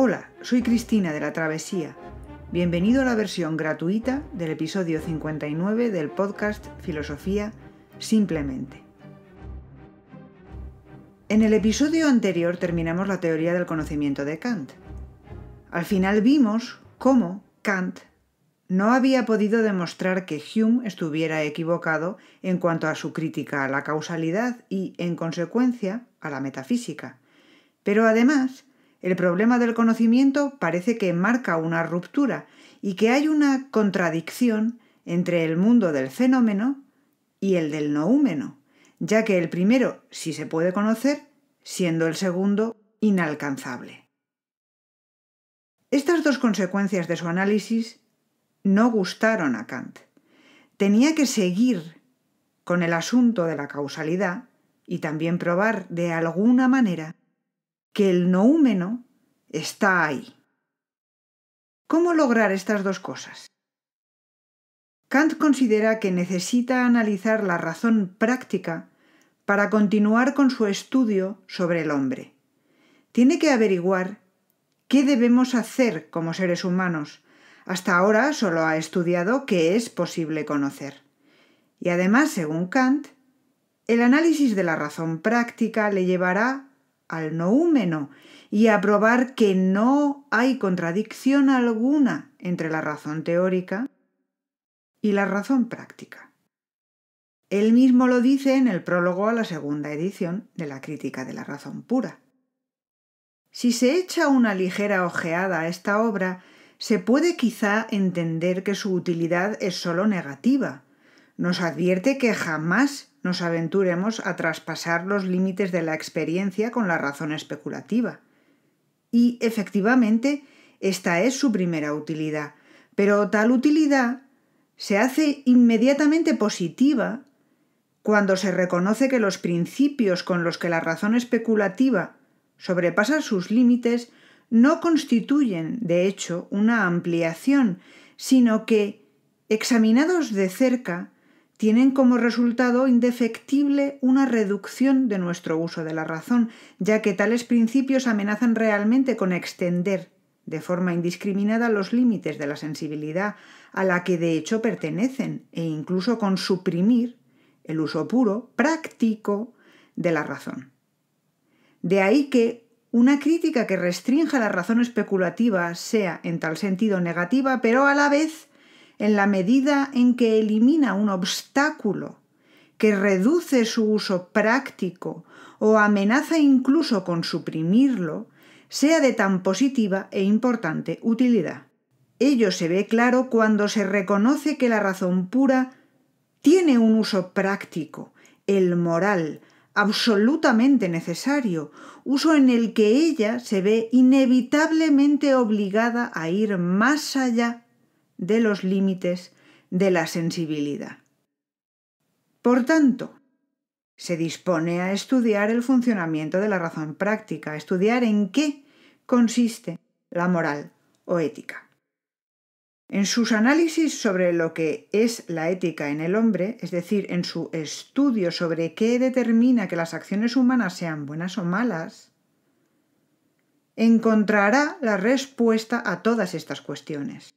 Hola, soy Cristina de la Travesía. Bienvenido a la versión gratuita del episodio 59 del podcast Filosofía Simplemente. En el episodio anterior terminamos la teoría del conocimiento de Kant. Al final vimos cómo Kant no había podido demostrar que Hume estuviera equivocado en cuanto a su crítica a la causalidad y, en consecuencia, a la metafísica. Pero además, el problema del conocimiento parece que marca una ruptura y que hay una contradicción entre el mundo del fenómeno y el del noúmeno, ya que el primero sí se puede conocer, siendo el segundo inalcanzable. Estas dos consecuencias de su análisis no gustaron a Kant. Tenía que seguir con el asunto de la causalidad y también probar de alguna manera que el noúmeno está ahí. ¿Cómo lograr estas dos cosas? Kant considera que necesita analizar la razón práctica para continuar con su estudio sobre el hombre. Tiene que averiguar qué debemos hacer como seres humanos. Hasta ahora solo ha estudiado qué es posible conocer. Y además, según Kant, el análisis de la razón práctica le llevará al noúmeno y a probar que no hay contradicción alguna entre la razón teórica y la razón práctica. Él mismo lo dice en el prólogo a la segunda edición de la Crítica de la Razón Pura. Si se echa una ligera ojeada a esta obra, se puede quizá entender que su utilidad es sólo negativa. Nos advierte que jamás nos aventuremos a traspasar los límites de la experiencia con la razón especulativa. Y efectivamente, esta es su primera utilidad, pero tal utilidad se hace inmediatamente positiva cuando se reconoce que los principios con los que la razón especulativa sobrepasa sus límites no constituyen, de hecho, una ampliación, sino que, examinados de cerca, tienen como resultado indefectible una reducción de nuestro uso de la razón, ya que tales principios amenazan realmente con extender de forma indiscriminada los límites de la sensibilidad a la que de hecho pertenecen e incluso con suprimir el uso puro, práctico, de la razón. De ahí que una crítica que restrinja la razón especulativa sea en tal sentido negativa, pero a la vez en la medida en que elimina un obstáculo que reduce su uso práctico o amenaza incluso con suprimirlo, sea de tan positiva e importante utilidad. Ello se ve claro cuando se reconoce que la razón pura tiene un uso práctico, el moral, absolutamente necesario, uso en el que ella se ve inevitablemente obligada a ir más allá de los límites de la sensibilidad. Por tanto, se dispone a estudiar el funcionamiento de la razón práctica, a estudiar en qué consiste la moral o ética. En sus análisis sobre lo que es la ética en el hombre, es decir, en su estudio sobre qué determina que las acciones humanas sean buenas o malas, encontrará la respuesta a todas estas cuestiones.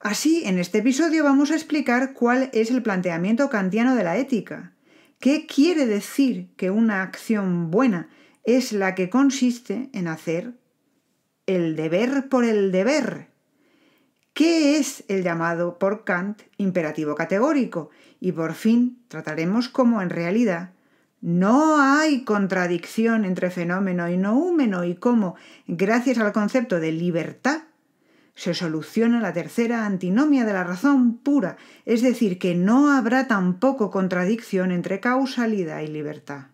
Así, en este episodio vamos a explicar cuál es el planteamiento kantiano de la ética. ¿Qué quiere decir que una acción buena es la que consiste en hacer el deber por el deber? ¿Qué es el llamado por Kant imperativo categórico? Y por fin trataremos cómo en realidad no hay contradicción entre fenómeno y noúmeno y cómo, gracias al concepto de libertad, se soluciona la tercera antinomia de la razón pura, es decir, que no habrá tampoco contradicción entre causalidad y libertad.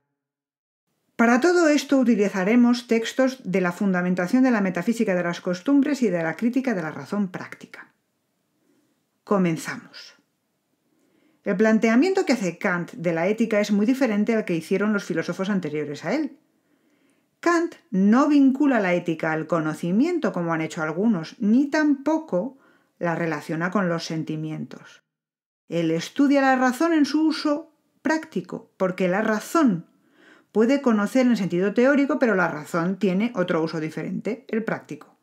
Para todo esto utilizaremos textos de la fundamentación de la metafísica de las costumbres y de la crítica de la razón práctica. Comenzamos. El planteamiento que hace Kant de la ética es muy diferente al que hicieron los filósofos anteriores a él. Kant no vincula la ética al conocimiento como han hecho algunos, ni tampoco la relaciona con los sentimientos. Él estudia la razón en su uso práctico, porque la razón puede conocer en sentido teórico, pero la razón tiene otro uso diferente, el práctico.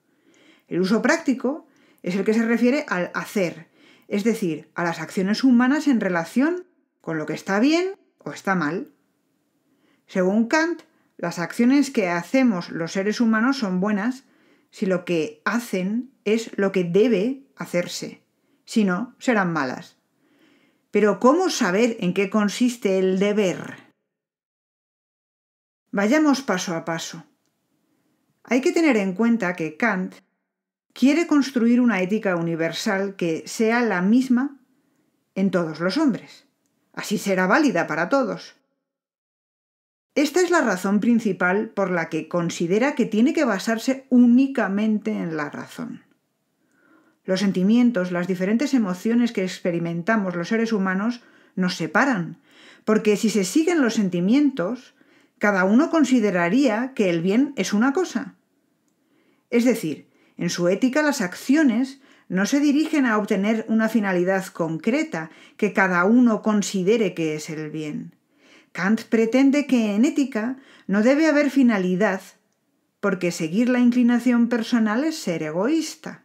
El uso práctico es el que se refiere al hacer, es decir, a las acciones humanas en relación con lo que está bien o está mal. Según Kant, las acciones que hacemos los seres humanos son buenas si lo que hacen es lo que debe hacerse. Si no, serán malas. Pero ¿cómo saber en qué consiste el deber? Vayamos paso a paso. Hay que tener en cuenta que Kant quiere construir una ética universal que sea la misma en todos los hombres. Así será válida para todos. Esta es la razón principal por la que considera que tiene que basarse únicamente en la razón. Los sentimientos, las diferentes emociones que experimentamos los seres humanos nos separan, porque si se siguen los sentimientos, cada uno consideraría que el bien es una cosa. Es decir, en su ética las acciones no se dirigen a obtener una finalidad concreta que cada uno considere que es el bien Kant pretende que en ética no debe haber finalidad, porque seguir la inclinación personal es ser egoísta.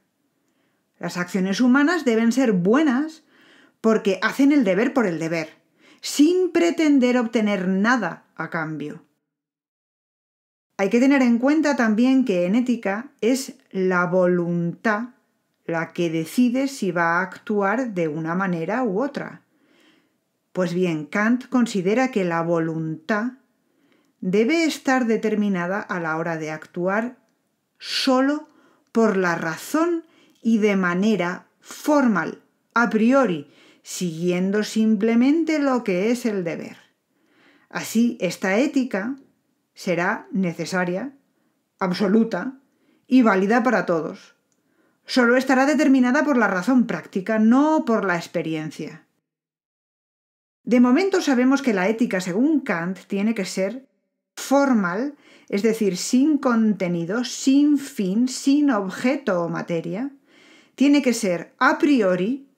Las acciones humanas deben ser buenas porque hacen el deber por el deber, sin pretender obtener nada a cambio. Hay que tener en cuenta también que en ética es la voluntad la que decide si va a actuar de una manera u otra. Pues bien, Kant considera que la voluntad debe estar determinada a la hora de actuar solo por la razón y de manera formal, a priori, siguiendo simplemente lo que es el deber. Así, esta ética será necesaria, absoluta y válida para todos. Solo estará determinada por la razón práctica, no por la experiencia. De momento sabemos que la ética, según Kant, tiene que ser formal, es decir, sin contenido, sin fin, sin objeto o materia. Tiene que ser a priori,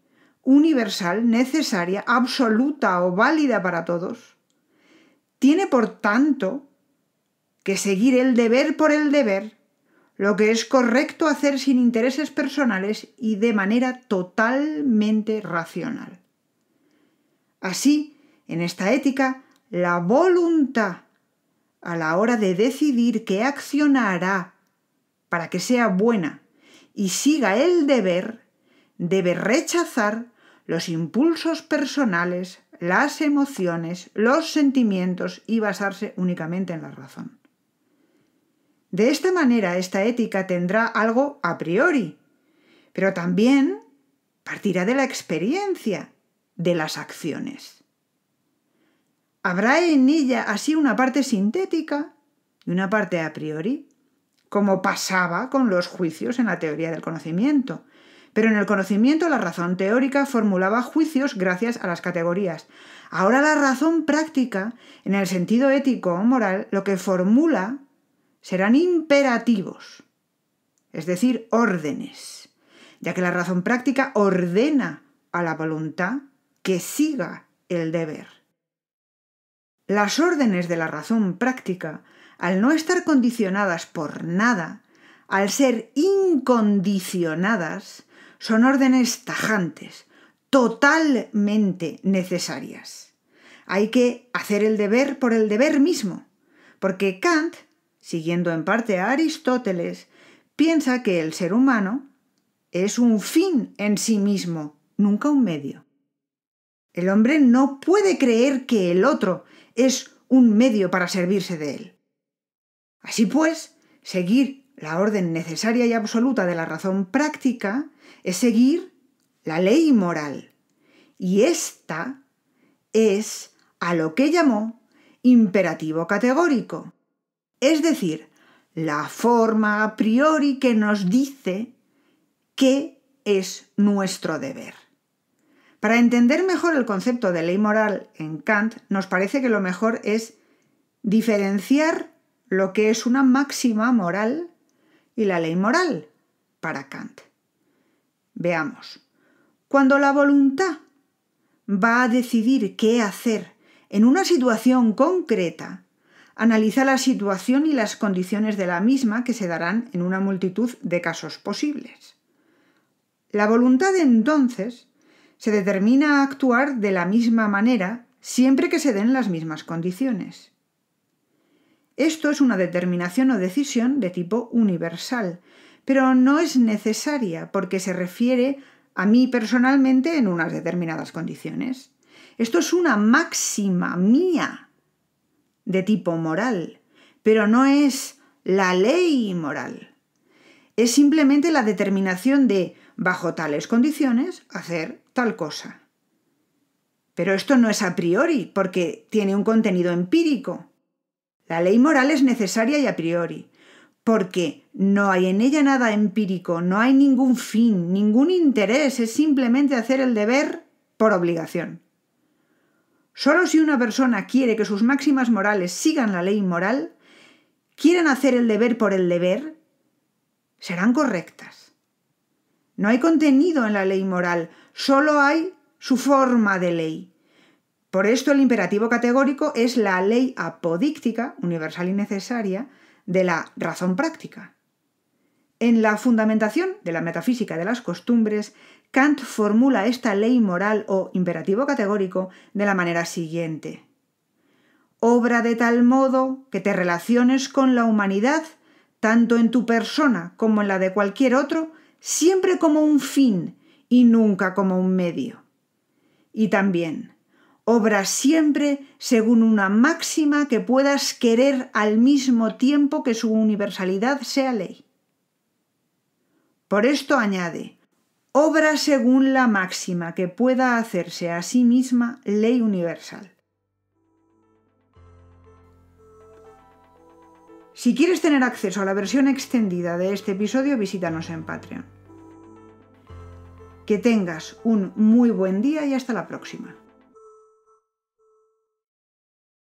universal, necesaria, absoluta o válida para todos. Tiene, por tanto, que seguir el deber por el deber, lo que es correcto hacer sin intereses personales y de manera totalmente racional. Así, en esta ética, la voluntad, a la hora de decidir qué accionará para que sea buena y siga el deber, debe rechazar los impulsos personales, las emociones, los sentimientos y basarse únicamente en la razón. De esta manera, esta ética tendrá algo a priori, pero también partirá de la experiencia, de las acciones. Habrá en ella así una parte sintética y una parte a priori, como pasaba con los juicios en la teoría del conocimiento. Pero en el conocimiento la razón teórica formulaba juicios gracias a las categorías. Ahora la razón práctica, en el sentido ético o moral, lo que formula serán imperativos, es decir, órdenes, ya que la razón práctica ordena a la voluntad que siga el deber. Las órdenes de la razón práctica, al no estar condicionadas por nada, al ser incondicionadas, son órdenes tajantes, totalmente necesarias. Hay que hacer el deber por el deber mismo, porque Kant, siguiendo en parte a Aristóteles, piensa que el ser humano es un fin en sí mismo, nunca un medio. El hombre no puede creer que el otro es un medio para servirse de él. Así pues, seguir la orden necesaria y absoluta de la razón práctica es seguir la ley moral. Y esta es a lo que llamó imperativo categórico, es decir, la forma a priori que nos dice qué es nuestro deber. Para entender mejor el concepto de ley moral en Kant, nos parece que lo mejor es diferenciar lo que es una máxima moral y la ley moral para Kant. Veamos, cuando la voluntad va a decidir qué hacer en una situación concreta, analiza la situación y las condiciones de la misma que se darán en una multitud de casos posibles. La voluntad entonces se determina actuar de la misma manera siempre que se den las mismas condiciones. Esto es una determinación o decisión de tipo universal, pero no es necesaria porque se refiere a mí personalmente en unas determinadas condiciones. Esto es una máxima mía de tipo moral, pero no es la ley moral. Es simplemente la determinación de, bajo tales condiciones, hacer tal cosa. Pero esto no es a priori, porque tiene un contenido empírico. La ley moral es necesaria y a priori, porque no hay en ella nada empírico, no hay ningún fin, ningún interés, es simplemente hacer el deber por obligación. Solo si una persona quiere que sus máximas morales sigan la ley moral, quieren hacer el deber por el deber, serán correctas. No hay contenido en la ley moral, Solo hay su forma de ley. Por esto el imperativo categórico es la ley apodíctica, universal y necesaria, de la razón práctica. En la fundamentación de la metafísica de las costumbres, Kant formula esta ley moral o imperativo categórico de la manera siguiente. Obra de tal modo que te relaciones con la humanidad, tanto en tu persona como en la de cualquier otro, siempre como un fin, y nunca como un medio. Y también, obra siempre según una máxima que puedas querer al mismo tiempo que su universalidad sea ley. Por esto añade, obra según la máxima que pueda hacerse a sí misma ley universal. Si quieres tener acceso a la versión extendida de este episodio, visítanos en Patreon. Que tengas un muy buen día y hasta la próxima.